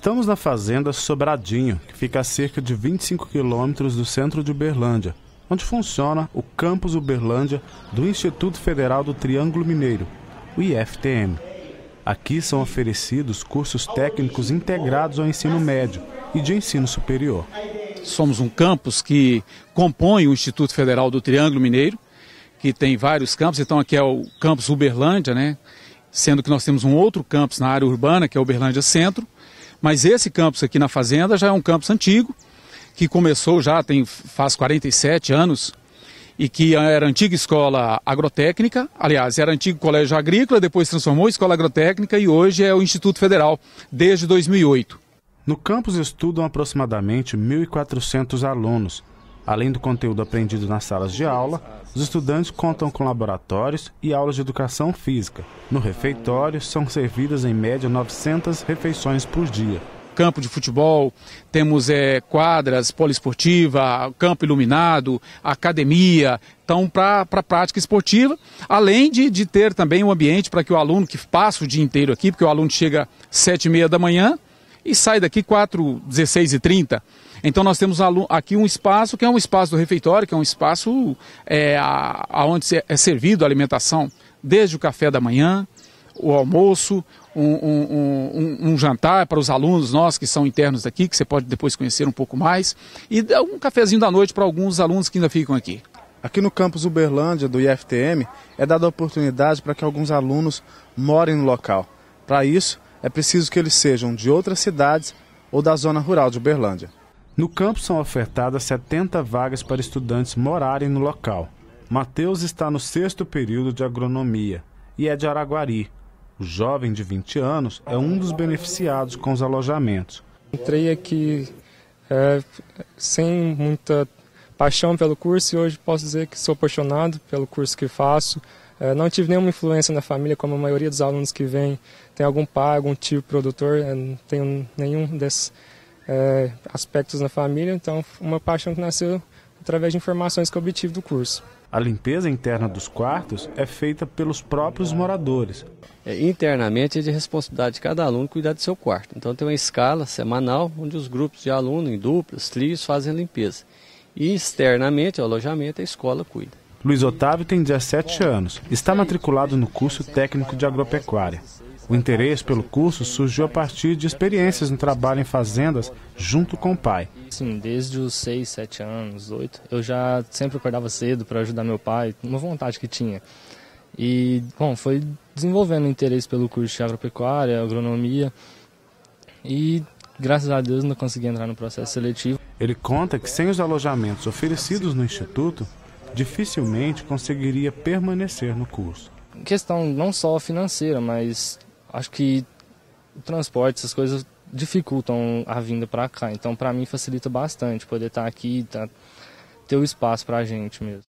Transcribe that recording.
Estamos na fazenda Sobradinho, que fica a cerca de 25 quilômetros do centro de Uberlândia, onde funciona o campus Uberlândia do Instituto Federal do Triângulo Mineiro, o IFTM. Aqui são oferecidos cursos técnicos integrados ao ensino médio e de ensino superior. Somos um campus que compõe o Instituto Federal do Triângulo Mineiro, que tem vários campos, então aqui é o campus Uberlândia, né? Sendo que nós temos um outro campus na área urbana, que é o Uberlândia Centro, mas esse campus aqui na fazenda já é um campus antigo, que começou já tem faz 47 anos e que era antiga escola agrotécnica, aliás, era antigo colégio agrícola, depois transformou em escola agrotécnica e hoje é o Instituto Federal, desde 2008. No campus estudam aproximadamente 1.400 alunos, Além do conteúdo aprendido nas salas de aula, os estudantes contam com laboratórios e aulas de educação física. No refeitório, são servidas em média 900 refeições por dia. Campo de futebol, temos é, quadras poliesportiva, campo iluminado, academia, então para a prática esportiva, além de, de ter também um ambiente para que o aluno que passa o dia inteiro aqui, porque o aluno chega às sete e meia da manhã, e sai daqui 4, 16 e 30. Então nós temos aqui um espaço que é um espaço do refeitório, que é um espaço é, onde é servido a alimentação, desde o café da manhã, o almoço, um, um, um, um, jantar para os alunos nós que são internos daqui, que você pode depois conhecer um pouco mais, e um cafezinho da noite para alguns alunos que ainda ficam aqui. Aqui no campus Uberlândia do IFTM é dada a oportunidade para que alguns alunos morem no local. Para isso, é preciso que eles sejam de outras cidades ou da zona rural de Uberlândia. No campo são ofertadas 70 vagas para estudantes morarem no local. Mateus está no sexto período de agronomia e é de Araguari. O jovem de 20 anos é um dos beneficiados com os alojamentos. Entrei aqui é, sem muita paixão pelo curso e hoje posso dizer que sou apaixonado pelo curso que faço. É, não tive nenhuma influência na família, como a maioria dos alunos que vem tem algum pai, algum tio produtor, é, não tenho nenhum desses é, aspectos na família, então uma paixão que nasceu através de informações que obtive do curso. A limpeza interna dos quartos é feita pelos próprios moradores. É, internamente é de responsabilidade de cada aluno cuidar do seu quarto. Então tem uma escala semanal onde os grupos de alunos em duplas, trios fazem a limpeza. E externamente, o alojamento, a escola cuida. Luiz Otávio tem 17 anos, está matriculado no curso técnico de agropecuária. O interesse pelo curso surgiu a partir de experiências no trabalho em fazendas junto com o pai. Sim, desde os 6, 7 anos, 8, eu já sempre acordava cedo para ajudar meu pai, uma vontade que tinha. E, bom, foi desenvolvendo interesse pelo curso de agropecuária, agronomia. E Graças a Deus não consegui entrar no processo seletivo. Ele conta que sem os alojamentos oferecidos no instituto, dificilmente conseguiria permanecer no curso. Questão não só financeira, mas acho que o transporte, essas coisas dificultam a vinda para cá. Então, para mim, facilita bastante poder estar tá aqui, e tá, ter o espaço para a gente mesmo.